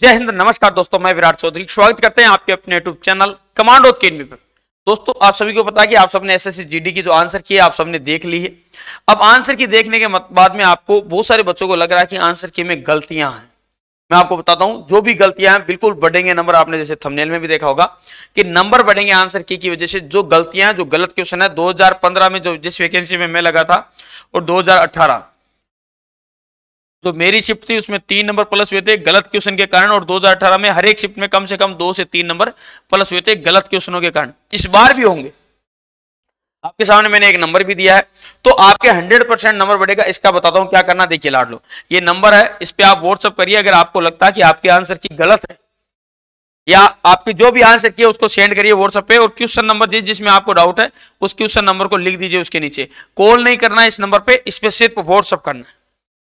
जय हिंद नमस्कार दोस्तों मैं विराट चौधरी स्वागत करते हैं आपके अपने यूट्यूब चैनल कमांडो अकेडमी पर दोस्तों आप सभी को पता है कि आप सबने एस एस की जो आंसर की है आप सबने देख ली है अब आंसर की देखने के बाद में आपको बहुत सारे बच्चों को लग रहा है कि आंसर की में गलतियां हैं मैं आपको बताता हूं जो भी गलतियां हैं बिल्कुल बढ़ेंगे नंबर आपने जैसे थंबनेल में भी देखा होगा कि नंबर बढ़ेंगे आंसर की की वजह से जो गलतियां जो गलत क्वेश्चन है 2015 में जो जिस वैकेंसी में मैं लगा था और 2018 जो तो मेरी शिफ्ट थी उसमें तीन नंबर प्लस हुए थे गलत क्वेश्चन के कारण और 2018 में हर एक शिफ्ट में कम से कम दो से तीन नंबर प्लस हुए थे गलत क्वेश्चनों के कारण इस बार भी होंगे आपके सामने मैंने एक नंबर भी दिया है तो आपके 100 परसेंट नंबर बढ़ेगा इसका बताता हूं क्या करना देखिए लाड लो ये नंबर है इस पर आप व्हाट्सअप करिए अगर आपको लगता है कि आपके आंसर की गलत है या आपकी जो भी आंसर किया उसको सेंड करिए व्हाट्सएप पे और क्वेश्चन नंबर जिस जिसमें आपको डाउट है उस क्वेश्चन नंबर को लिख दीजिए उसके नीचे कॉल नहीं करना है इस नंबर पे इस पर सिर्फ व्हाट्सअप करना है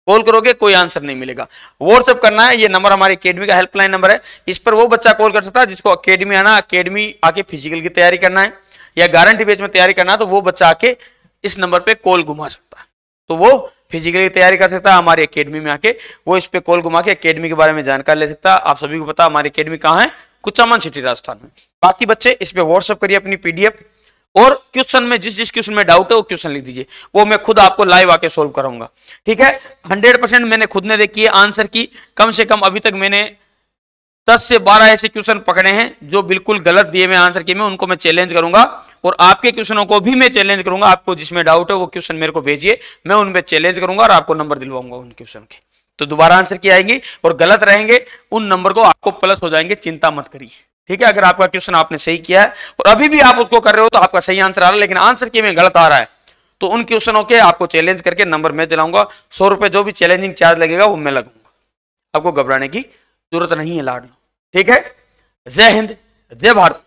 कॉल करोगे कोई आंसर नहीं मिलेगा व्हाट्सअप करना है ये नंबर हमारे अकेडमी का हेल्पलाइन नंबर है इस पर वो बच्चा कॉल कर सकता है जिसको अकेडमी आना अकेडमी आके फिजिकल की तैयारी करना है या गारंटी बेच में तैयारी करना है तो वो बच्चा आके इस नंबर पे कॉल घुमा सकता है तो वो फिजिकल की तैयारी कर सकता है हमारी अकेडमी में आके वो इस पर कॉल घुमा के अकेडमी के बारे में जानकारी ले सकता है आप सभी को पता हमारी अकेडमी कहाँ है कुचामन सिटी राजस्थान में बाकी बच्चे इस पर व्हाट्सअप करिए अपनी पीडीएफ और क्वेश्चन में जिस जिस क्वेश्चन में डाउट है वो क्वेश्चन लिख दीजिए वो मैं खुद आपको लाइव आके सोल्व करूंगा ठीक है हंड्रेड परसेंट मैंने खुद ने देखी है आंसर की कम से कम अभी तक मैंने दस से बारह ऐसे क्वेश्चन पकड़े हैं जो बिल्कुल गलत दिए मैं आंसर किए मैं उनको मैं चैलेंज करूंगा और आपके क्वेश्चनों को भी मैं चैलेंज करूंगा आपको जिसमें डाउट है वो क्वेश्चन मेरे को भेजिए मैं उनमें चैलेंज करूंगा और आपको नंबर दिलवाऊंगा उन क्वेश्चन के तो दोबारा आंसर की आएंगी और गलत रहेंगे उन नंबर को आपको प्लस हो जाएंगे चिंता मत करिए ठीक है अगर आपका क्वेश्चन आपने सही किया है और अभी भी आप उसको कर रहे हो तो आपका सही आंसर आ रहा है लेकिन आंसर के में गलत आ रहा है तो उन क्वेश्चनों के आपको चैलेंज करके नंबर मैं दिलाऊंगा सौ रुपए जो भी चैलेंजिंग चार्ज लगेगा वो मैं लगाऊंगा आपको घबराने की जरूरत नहीं है लाड ठीक है जय हिंद जय भारत